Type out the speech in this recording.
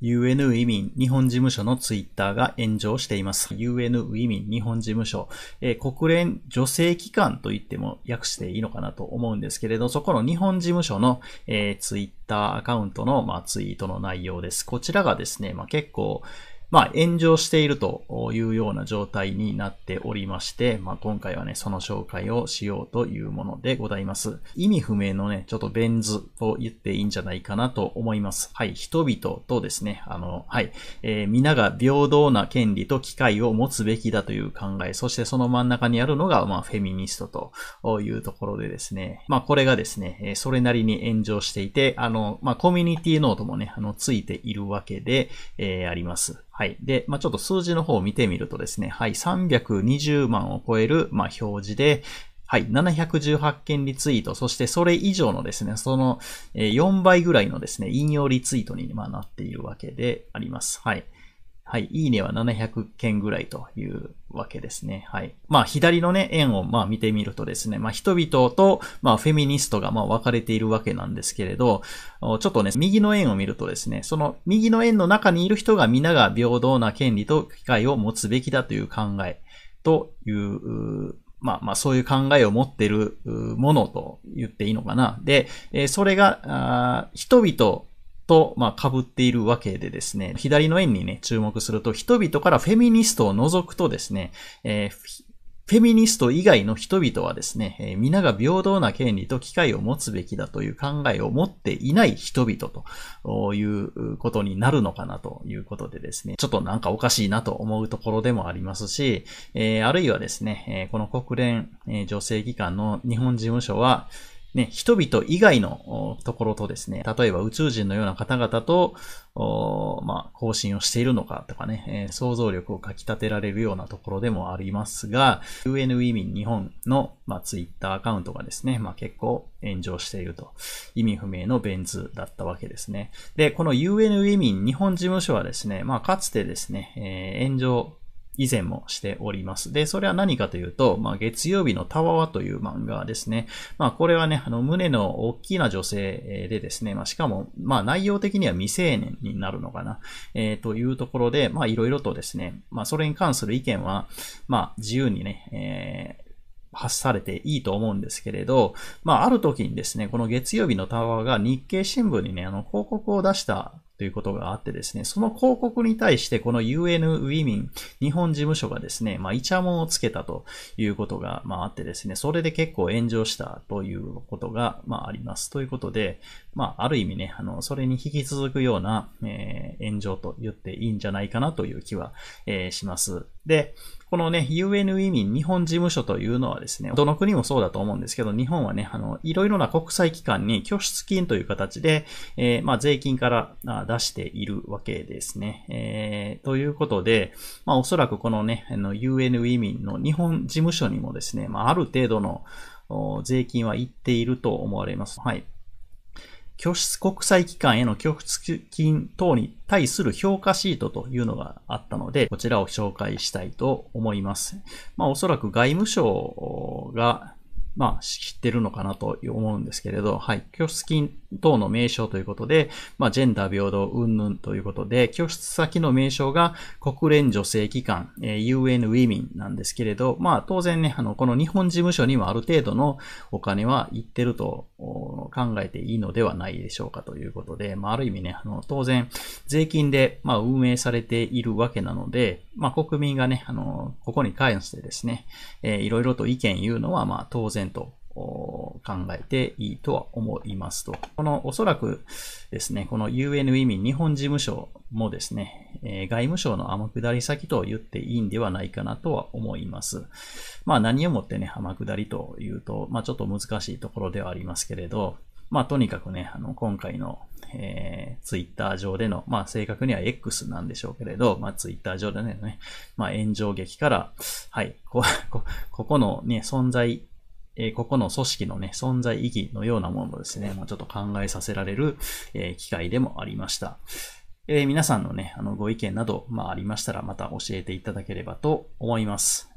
UN ウィミン日本事務所のツイッターが炎上しています。UN ウィミン日本事務所、えー、国連女性機関と言っても訳していいのかなと思うんですけれど、そこの日本事務所の、えー、ツイッターアカウントの、まあ、ツイートの内容です。こちらがですね、まあ、結構、まあ、炎上しているというような状態になっておりまして、まあ、今回はね、その紹介をしようというものでございます。意味不明のね、ちょっとベン図と言っていいんじゃないかなと思います。はい、人々とですね、あの、はい、えー、皆が平等な権利と機会を持つべきだという考え、そしてその真ん中にあるのが、まあ、フェミニストというところでですね、まあ、これがですね、それなりに炎上していて、あの、まあ、コミュニティノートもね、あの、ついているわけで、えー、あります。はい。で、まあ、ちょっと数字の方を見てみるとですね、はい、320万を超える、まあ、表示で、はい、718件リツイート、そしてそれ以上のですね、その4倍ぐらいのですね、引用リツイートにまなっているわけであります。はい。はい、いいねは700件ぐらいというわけですね。はい。まあ、左のね、円をまあ見てみるとですね、まあ、人々と、まあ、フェミニストがまあ分かれているわけなんですけれど、ちょっとね、右の円を見るとですね、その右の円の中にいる人が皆が平等な権利と機会を持つべきだという考えという、まあまあそういう考えを持ってるものと言っていいのかな。で、それが人々と、まあ、被っているわけでですね、左の円にね、注目すると、人々からフェミニストを除くとですね、えーフェミニスト以外の人々はですね、えー、皆が平等な権利と機会を持つべきだという考えを持っていない人々ということになるのかなということでですね、ちょっとなんかおかしいなと思うところでもありますし、えー、あるいはですね、えー、この国連、え女性機関の日本事務所は、ね、人々以外のところとですね、例えば宇宙人のような方々と、まあ、更新をしているのかとかね、えー、想像力をかき立てられるようなところでもありますが、UN ウミン日本の、まあ、ツイッターアカウントがですね、まあ、結構炎上していると、意味不明のベン図だったわけですね。で、この UN ウミン日本事務所はですね、まあ、かつてですね、えー、炎上以前もしております。で、それは何かというと、まあ、月曜日のタワわという漫画ですね。まあ、これはね、あの、胸の大きな女性でですね、まあ、しかも、まあ、内容的には未成年になるのかな、えー、というところで、まあ、いろいろとですね、まあ、それに関する意見は、まあ、自由にね、えー、発されていいと思うんですけれど、まあ、ある時にですね、この月曜日のタワーが日経新聞にね、あの、広告を出したということがあってですね、その広告に対してこの UN ウィミン日本事務所がですね、まあ、イチャモンをつけたということが、まあ、あってですね、それで結構炎上したということが、まあ、あります。ということで、まあ、ある意味ね、あの、それに引き続くような、えー、炎上と言っていいんじゃないかなという気は、えー、します。で、このね、UN ウィミン日本事務所というのはですね、どの国もそうだと思うんですけど、日本はね、あの、いろいろな国際機関に拠出金という形で、えー、まあ、税金から出しているわけですね。えー、ということで、まあ、おそらくこのね、あの、UN ウィミンの日本事務所にもですね、まあ、ある程度の税金は行っていると思われます。はい。拠出国際機関への拠出金等に対する評価シートというのがあったので、こちらを紹介したいと思います。まあ、おそらく外務省がまあ、知ってるのかなと思うんですけれど、はい。拠出金等の名称ということで、まあ、ジェンダー平等云々ということで、拠出先の名称が国連女性機関、えー、UN Women なんですけれど、まあ、当然ね、あの、この日本事務所にはある程度のお金は行ってると考えていいのではないでしょうかということで、まあ、ある意味ね、あの、当然、税金で、まあ、運営されているわけなので、まあ、国民がね、あの、ここに関してですね、えー、いろいろと意見言うのは、まあ、当然と考えていいとは思いますと。このおそらくですね、この UN 移民日本事務所もですね、えー、外務省の天下り先と言っていいんではないかなとは思います。まあ何をもってね、天下りというと、まあちょっと難しいところではありますけれど、まあとにかくね、あの今回の、えー、ツイッター上での、まあ正確には X なんでしょうけれど、まあツイッター上でね、まあ炎上劇から、はい、こ、ここのね、存在えー、ここの組織のね、存在意義のようなものをですね、まあ、ちょっと考えさせられる、えー、機会でもありました。えー、皆さんのね、あの、ご意見など、まあ、ありましたら、また教えていただければと思います。